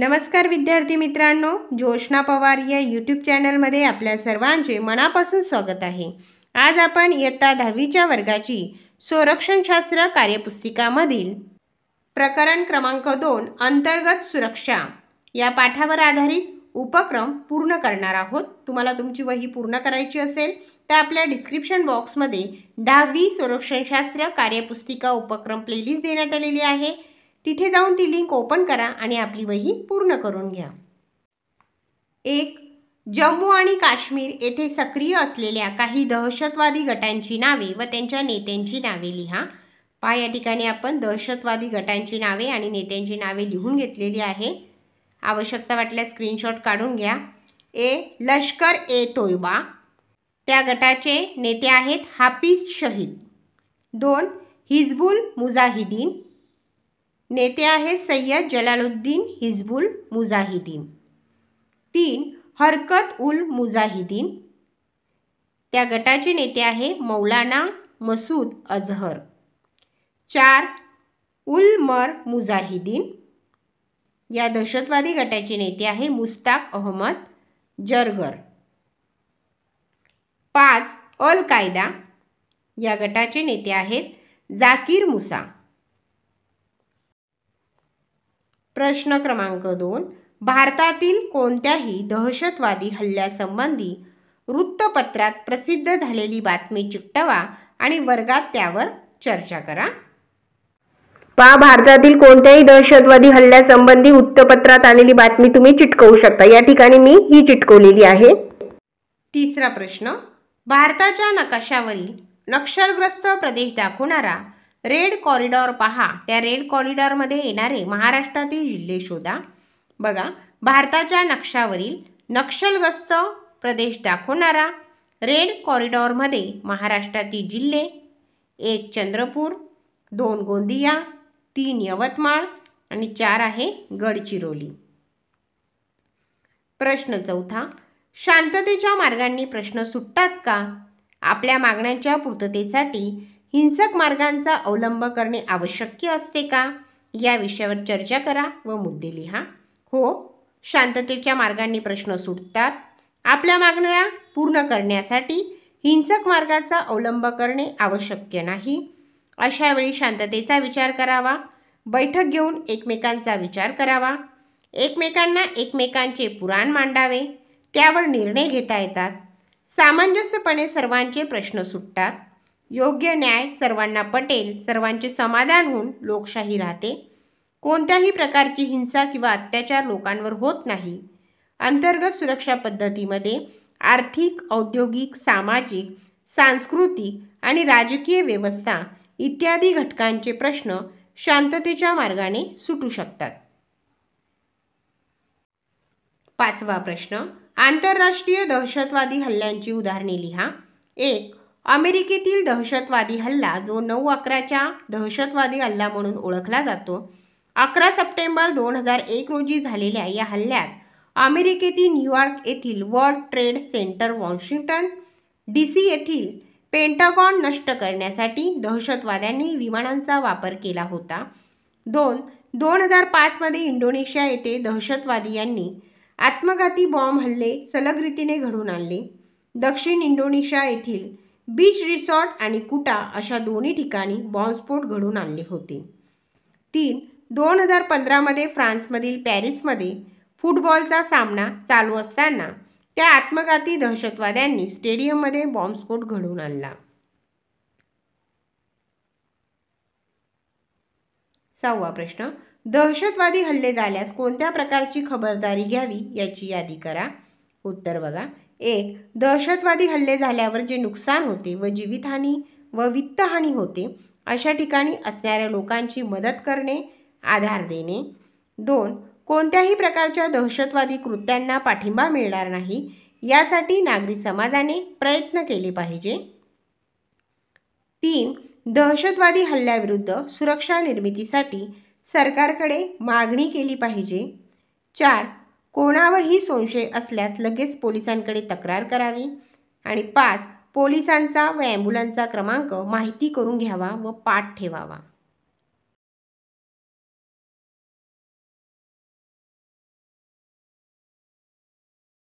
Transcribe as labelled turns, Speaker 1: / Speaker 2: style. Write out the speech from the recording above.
Speaker 1: नमस्कार विद्यार्थी मित्रांनो ज्योष्णा पवार या यूट्यूब चॅनलमध्ये आपल्या सर्वांचे मनापासून स्वागत आहे आज आपण इयत्ता दहावीच्या वर्गाची संरक्षणशास्त्र कार्यपुस्तिकामधील प्रकरण क्रमांक दोन अंतर्गत सुरक्षा या पाठावर आधारित उपक्रम पूर्ण करणार आहोत तुम्हाला तुमची वही पूर्ण करायची असेल तर आपल्या डिस्क्रिप्शन बॉक्समध्ये दहावी संरक्षणशास्त्र कार्यपुस्तिका उपक्रम प्लेलिस्ट देण्यात आलेली आहे तिथे जाऊन ती लिंक ओपन करा आणि आपली वही पूर्ण करून घ्या एक जम्मू आणि काश्मीर येथे सक्रिय असलेल्या काही दहशतवादी गटांची नावे व त्यांच्या नेत्यांची नावे लिहा पहा या ठिकाणी आपण दहशतवादी गटांची नावे आणि नेत्यांची नावे लिहून घेतलेली आहे आवश्यकता वाटल्यास स्क्रीनशॉट काढून घ्या ए लष्कर ए तोयबा त्या गटाचे नेते आहेत हाफिज शहीद दोन हिजबुल मुजाहिदीन नेते आहेत सय्यद जलालुद्दीन हिजबुल मुजाहिदीन तीन हरकत उल मुजाहिदीन त्या गटाचे नेते आहे मौलाना मसूद अजहर चार उल मर मुजाहिदीन या दहशतवादी गटाचे नेते आहे मुस्ताक अहमद जरगर पाच अल कायदा या गटाचे नेते आहेत जाकीर मुसा प्रश्न क्रमांक दोन भारतातील कोणत्याही दहशतवादी हल्ल्यासंबंधी वृत्तपत्रात प्रसिद्ध झालेली बातमी चिकटवा आणि वर्गात त्यावर चर्चा करा पा भारतातील कोणत्याही दहशतवादी हल्ल्यासंबंधी वृत्तपत्रात आलेली बातमी तुम्ही चिटकवू शकता या ठिकाणी मी ही चिटकवलेली आहे तिसरा प्रश्न भारताच्या नकाशावरील नक्षलग्रस्त प्रदेश दाखवणारा रेड कॉरिडॉर पहा त्या रेड कॉरिडॉरमध्ये येणारे महाराष्ट्रातील जिल्हे शोधा बघा भारताच्या नक्षावरील नक्षलग्रस्त प्रदेश दाखवणारा रेड कॉरिडॉरमध्ये महाराष्ट्रातील जिल्हे एक चंद्रपूर दोन गोंदिया तीन यवतमाळ आणि चार आहे गडचिरोली प्रश्न चौथा शांततेच्या मार्गांनी प्रश्न सुटतात का आपल्या मागण्यांच्या पूर्ततेसाठी हिंसक मार्गांचा अवलंब करणे आवश्यक असते का या विषयावर चर्चा करा व मुद्दे लिहा हो शांततेच्या मार्गांनी प्रश्न सुटतात आपल्या मागण्या पूर्ण करण्यासाठी हिंसक मार्गाचा अवलंब करणे आवश्यक नाही अशा वेळी शांततेचा विचार करावा बैठक घेऊन एकमेकांचा विचार करावा एकमेकांना एकमेकांचे पुराण मांडावे त्यावर निर्णय घेता येतात सामंजस्यपणे सर्वांचे प्रश्न सुटतात योग्य न्याय सर्वांना पटेल सर्वांचे समाधान होऊन लोकशाही राहते कोणत्याही प्रकारची हिंसा किंवा अत्याचार लोकांवर होत नाही अंतर्गत सुरक्षा पद्धतीमध्ये आर्थिक औद्योगिक सामाजिक सांस्कृतिक आणि राजकीय व्यवस्था इत्यादी घटकांचे प्रश्न शांततेच्या मार्गाने सुटू शकतात पाचवा प्रश्न आंतरराष्ट्रीय दहशतवादी हल्ल्यांची उदाहरणे लिहा एक अमेरिकेतील दहशतवादी हल्ला जो नऊ अकराच्या दहशतवादी हल्ला म्हणून ओळखला जातो अकरा सप्टेंबर दोन हजार एक रोजी झालेल्या या हल्ल्यात अमेरिकेतील न्यूयॉर्क येथील World Trade Center Washington D C येथील पेंटागॉन नष्ट करण्यासाठी दहशतवाद्यांनी विमानांचा वापर केला होता दोन दोन हजार पाचमध्ये इंडोनेशिया येथे दहशतवादी यांनी आत्मघाती बॉम्ब हल्ले सलग रीतीने घडून आणले दक्षिण इंडोनेशिया येथील बीच रिसॉर्ट आणि कुटा अशा दोन्ही ठिकाणी बॉम्बस्फोट घडून आणले होते तीन दोन हजार पंधरामध्ये फ्रान्समधील पॅरिसमध्ये फुटबॉलचा सामना चालू असताना त्या आत्मघाती दहशतवाद्यांनी स्टेडियममध्ये बॉम्बस्फोट घडवून आणला सहावा प्रश्न दहशतवादी हल्ले झाल्यास कोणत्या प्रकारची खबरदारी घ्यावी याची यादी करा उत्तर बघा एक दहशतवादी हल्ले झाल्यावर जे नुकसान होते व जीवितहानी व वित्तहानी होते अशा ठिकाणी असणाऱ्या लोकांची मदत करणे आधार देणे दोन कोणत्याही प्रकारच्या दहशतवादी कृत्यांना पाठिंबा मिळणार नाही यासाठी नागरी समाजाने प्रयत्न केले पाहिजे तीन दहशतवादी हल्ल्याविरुद्ध सुरक्षा निर्मितीसाठी सरकारकडे मागणी केली पाहिजे चार कोणावरही संशय असल्यास लगेच पोलिसांकडे तक्रार करावी आणि पाच पोलिसांचा व ॲम्ब्युलन्सचा क्रमांक माहिती करून घ्यावा व पाठ ठेवावा